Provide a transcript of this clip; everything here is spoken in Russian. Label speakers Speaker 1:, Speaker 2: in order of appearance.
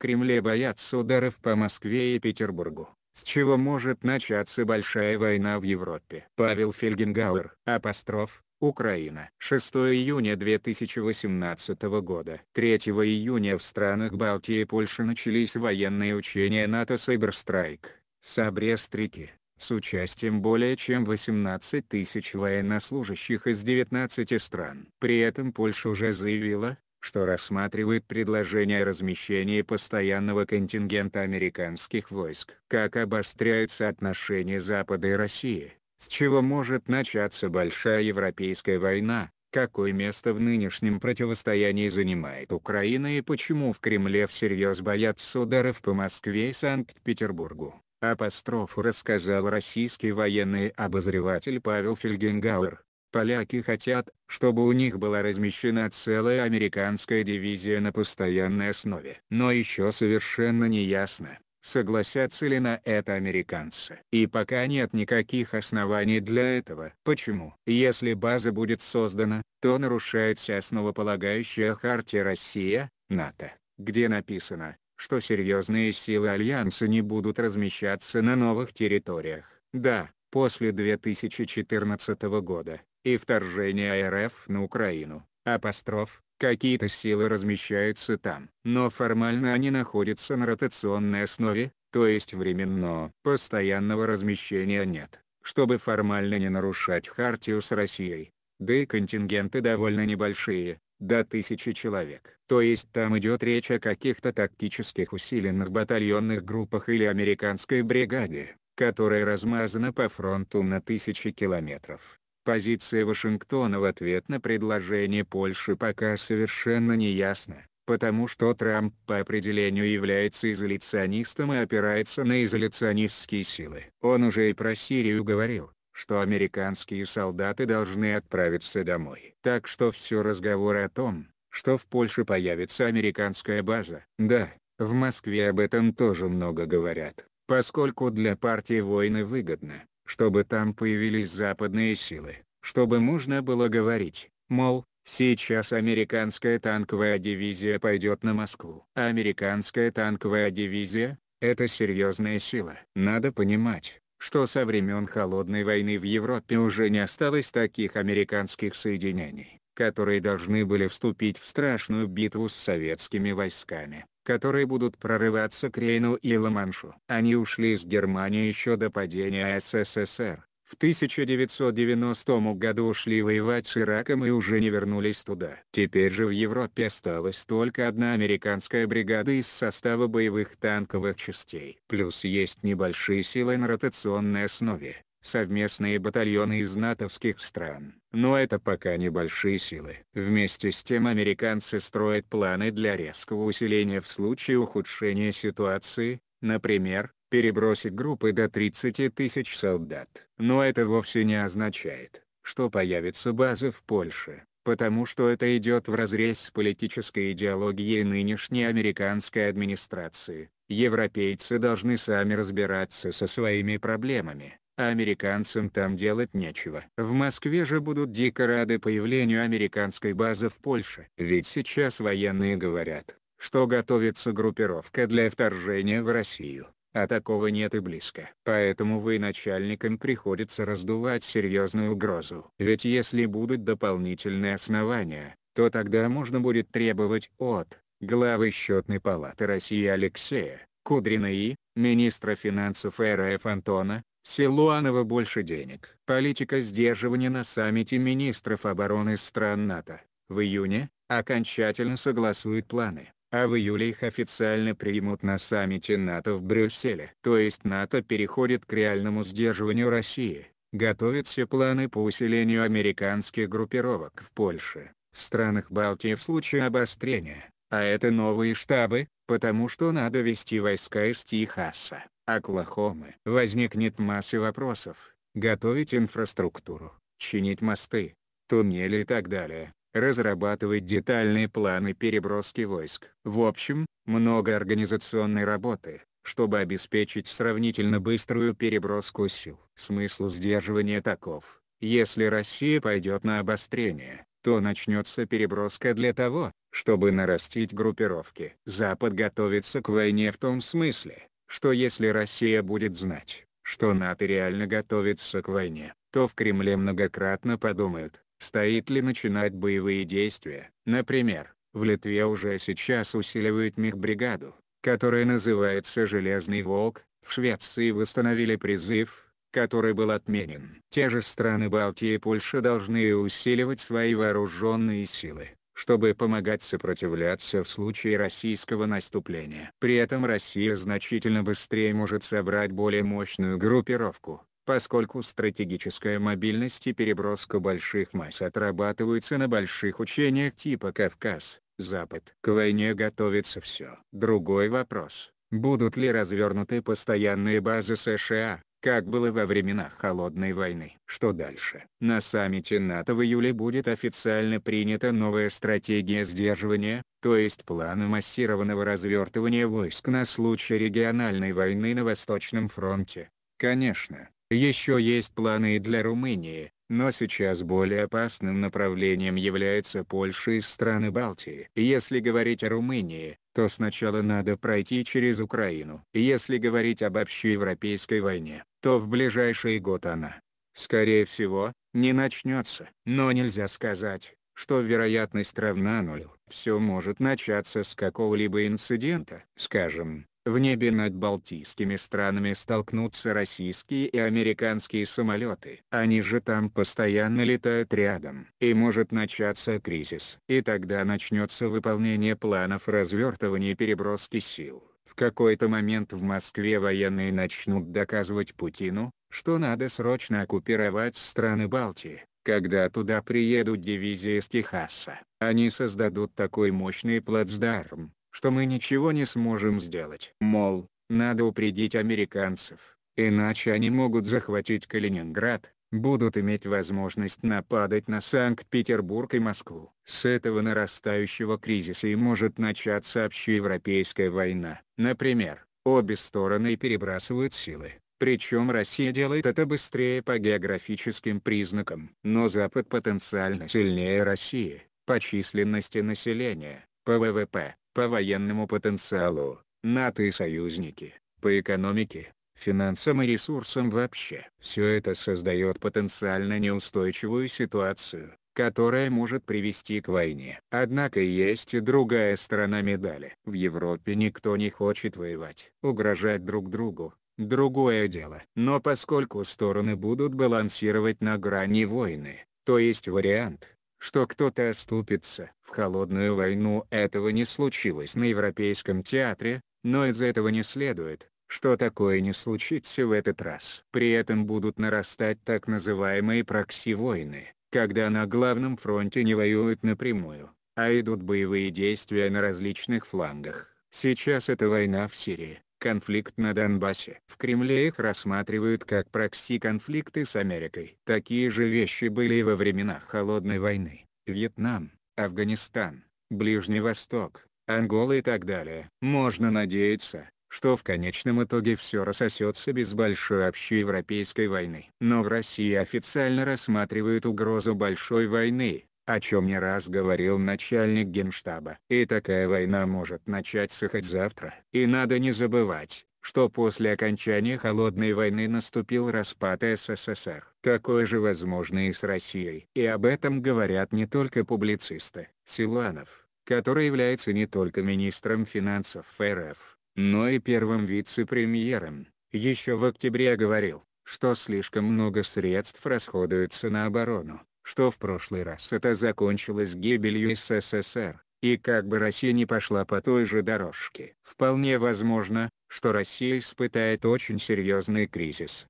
Speaker 1: Кремле боятся ударов по Москве и Петербургу, с чего может начаться большая война в Европе. Павел Фельгенгауэр, апостроф, Украина. 6 июня 2018 года. 3 июня в странах Балтии и Польши начались военные учения НАТО Сайберстрайк, с обрестрики, с участием более чем 18 тысяч военнослужащих из 19 стран. При этом Польша уже заявила, что рассматривает предложение о размещении постоянного контингента американских войск. Как обостряются отношения Запада и России, с чего может начаться большая европейская война, какое место в нынешнем противостоянии занимает Украина и почему в Кремле всерьез боятся ударов по Москве и Санкт-Петербургу. Апострофу рассказал российский военный обозреватель Павел Фельгенгауэр. Поляки хотят, чтобы у них была размещена целая американская дивизия на постоянной основе. Но еще совершенно не ясно, согласятся ли на это американцы. И пока нет никаких оснований для этого. Почему? Если база будет создана, то нарушается основополагающая хартия Россия, НАТО, где написано, что серьезные силы Альянса не будут размещаться на новых территориях. Да, после 2014 года, и вторжение РФ на Украину. Апостроф, какие-то силы размещаются там. Но формально они находятся на ротационной основе, то есть временно. Постоянного размещения нет, чтобы формально не нарушать хартию с Россией. Да и контингенты довольно небольшие, до тысячи человек. То есть там идет речь о каких-то тактических усиленных батальонных группах или американской бригаде, которая размазана по фронту на тысячи километров. Позиция Вашингтона в ответ на предложение Польши пока совершенно неясна, потому что Трамп по определению является изоляционистом и опирается на изоляционистские силы. Он уже и про Сирию говорил, что американские солдаты должны отправиться домой. Так что все разговоры о том, что в Польше появится американская база. Да, в Москве об этом тоже много говорят, поскольку для партии войны выгодно, чтобы там появились западные силы, чтобы можно было говорить, мол, Сейчас американская танковая дивизия пойдет на Москву. Американская танковая дивизия — это серьезная сила. Надо понимать, что со времен Холодной войны в Европе уже не осталось таких американских соединений, которые должны были вступить в страшную битву с советскими войсками которые будут прорываться к Рейну и Ла-Маншу. Они ушли из Германии еще до падения СССР. В 1990 году ушли воевать с Ираком и уже не вернулись туда. Теперь же в Европе осталась только одна американская бригада из состава боевых танковых частей. Плюс есть небольшие силы на ротационной основе, совместные батальоны из натовских стран. Но это пока небольшие силы. Вместе с тем американцы строят планы для резкого усиления в случае ухудшения ситуации, например, перебросить группы до 30 тысяч солдат. Но это вовсе не означает, что появятся базы в Польше, потому что это идет вразрез с политической идеологией нынешней американской администрации. Европейцы должны сами разбираться со своими проблемами а американцам там делать нечего. В Москве же будут дико рады появлению американской базы в Польше. Ведь сейчас военные говорят, что готовится группировка для вторжения в Россию. А такого нет и близко. Поэтому военачальникам приходится раздувать серьезную угрозу. Ведь если будут дополнительные основания, то тогда можно будет требовать от главы счетной палаты России Алексея Кудрина и министра финансов РФ Антона Силуанова больше денег. Политика сдерживания на саммите министров обороны стран НАТО. В июне, окончательно согласуют планы, а в июле их официально примут на саммите НАТО в Брюсселе. То есть НАТО переходит к реальному сдерживанию России, все планы по усилению американских группировок в Польше, странах Балтии в случае обострения, а это новые штабы, потому что надо вести войска из Техаса. Оклахомы. Возникнет масса вопросов. Готовить инфраструктуру, чинить мосты, туннели и так далее. Разрабатывать детальные планы переброски войск. В общем, много организационной работы, чтобы обеспечить сравнительно быструю переброску сил. Смысл сдерживания таков. Если Россия пойдет на обострение, то начнется переброска для того, чтобы нарастить группировки. Запад готовится к войне в том смысле, что если Россия будет знать, что НАТО реально готовится к войне, то в Кремле многократно подумают, стоит ли начинать боевые действия. Например, в Литве уже сейчас усиливают мехбригаду, которая называется «Железный волк», в Швеции восстановили призыв, который был отменен. Те же страны Балтии и Польша должны усиливать свои вооруженные силы чтобы помогать сопротивляться в случае российского наступления. При этом Россия значительно быстрее может собрать более мощную группировку, поскольку стратегическая мобильность и переброска больших масс отрабатываются на больших учениях типа «Кавказ», «Запад». К войне готовится все. Другой вопрос. Будут ли развернуты постоянные базы США, как было во времена Холодной войны. Что дальше? На саммите НАТО в июле будет официально принята новая стратегия сдерживания, то есть планы массированного развертывания войск на случай региональной войны на Восточном фронте. Конечно, еще есть планы и для Румынии, но сейчас более опасным направлением является Польша и страны Балтии. Если говорить о Румынии, то сначала надо пройти через Украину. Если говорить об общеевропейской войне, то в ближайший год она, скорее всего, не начнется. Но нельзя сказать, что вероятность равна нулю. Все может начаться с какого-либо инцидента. Скажем, в небе над балтийскими странами столкнутся российские и американские самолеты. Они же там постоянно летают рядом. И может начаться кризис. И тогда начнется выполнение планов развертывания и переброски сил. В какой-то момент в Москве военные начнут доказывать Путину, что надо срочно оккупировать страны Балтии. Когда туда приедут дивизии из Техаса, они создадут такой мощный плацдарм, что мы ничего не сможем сделать. Мол, надо упредить американцев, иначе они могут захватить Калининград, будут иметь возможность нападать на Санкт-Петербург и Москву. С этого нарастающего кризиса и может начаться общеевропейская война. Например, обе стороны перебрасывают силы. Причем Россия делает это быстрее по географическим признакам. Но Запад потенциально сильнее России, по численности населения, по ВВП, по военному потенциалу, НАТО и союзники, по экономике, финансам и ресурсам вообще. Все это создает потенциально неустойчивую ситуацию, которая может привести к войне. Однако есть и другая сторона медали. В Европе никто не хочет воевать, угрожать друг другу. Другое дело. Но поскольку стороны будут балансировать на грани войны, то есть вариант, что кто-то оступится. В холодную войну этого не случилось на Европейском театре, но из этого не следует, что такое не случится в этот раз. При этом будут нарастать так называемые прокси-войны, когда на главном фронте не воюют напрямую, а идут боевые действия на различных флангах. Сейчас это война в Сирии, Конфликт на Донбассе. В Кремле их рассматривают как прокси-конфликты с Америкой. Такие же вещи были и во времена Холодной войны. Вьетнам, Афганистан, Ближний Восток, Ангола и так далее. Можно надеяться, что в конечном итоге все рассосется без большой общеевропейской войны. Но в России официально рассматривают угрозу большой войны, о чем не раз говорил начальник генштаба. И такая война может начаться хоть завтра. И надо не забывать, что после окончания Холодной войны наступил распад СССР. Такое же возможно и с Россией. И об этом говорят не только публицисты. Силанов, который является не только министром финансов РФ, но и первым вице-премьером, еще в октябре говорил, что слишком много средств расходуется на оборону что в прошлый раз это закончилось гибелью СССР, и как бы Россия не пошла по той же дорожке. Вполне возможно, что Россия испытает очень серьезный кризис,